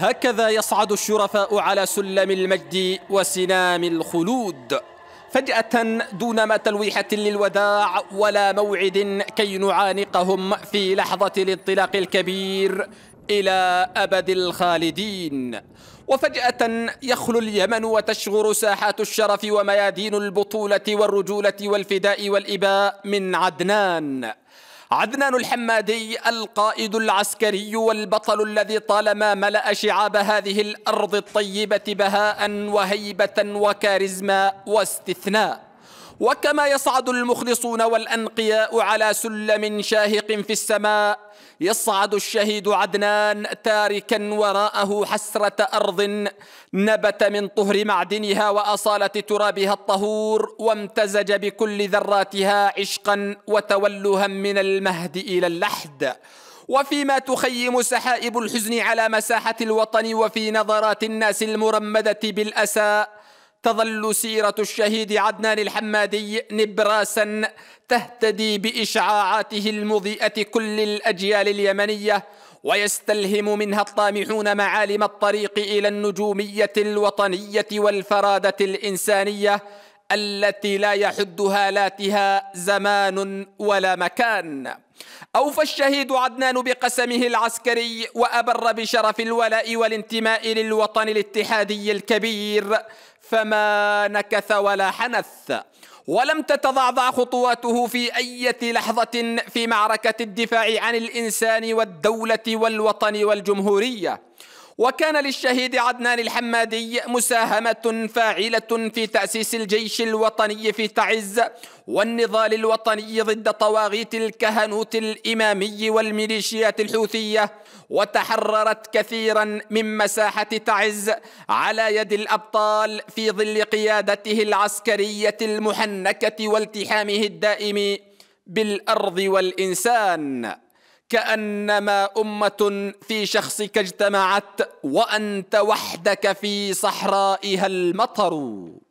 هكذا يصعد الشرفاء على سلم المجد وسنام الخلود فجأة دون ما تلويحة للوداع ولا موعد كي نعانقهم في لحظة الانطلاق الكبير إلى أبد الخالدين وفجأة يخلو اليمن وتشغر ساحات الشرف وميادين البطولة والرجولة والفداء والإباء من عدنان عدنان الحمادي القائد العسكري والبطل الذي طالما ملأ شعاب هذه الأرض الطيبة بهاء وهيبة وكاريزما واستثناء وكما يصعد المخلصون والأنقياء على سلم شاهق في السماء يصعد الشهيد عدنان تاركا وراءه حسرة أرض نبت من طهر معدنها وأصالة ترابها الطهور وامتزج بكل ذراتها عشقا وتولها من المهد إلى اللحد وفيما تخيم سحائب الحزن على مساحة الوطن وفي نظرات الناس المرمدة بالأساء تظل سيرة الشهيد عدنان الحمادي نبراسا تهتدي بإشعاعاته المضيئة كل الأجيال اليمنية ويستلهم منها الطامحون معالم الطريق إلى النجومية الوطنية والفرادة الإنسانية التي لا يحد هالاتها زمان ولا مكان أوفى الشهيد عدنان بقسمه العسكري وأبر بشرف الولاء والانتماء للوطن الاتحادي الكبير فما نكث ولا حنث ولم تتضعضع خطواته في أي لحظة في معركة الدفاع عن الإنسان والدولة والوطن والجمهورية وكان للشهيد عدنان الحمادي مساهمة فاعلة في تأسيس الجيش الوطني في تعز والنضال الوطني ضد طواغيت الكهنوت الإمامي والميليشيات الحوثية وتحررت كثيرا من مساحة تعز على يد الأبطال في ظل قيادته العسكرية المحنكة والتحامه الدائم بالأرض والإنسان كانما امه في شخصك اجتمعت وانت وحدك في صحرائها المطر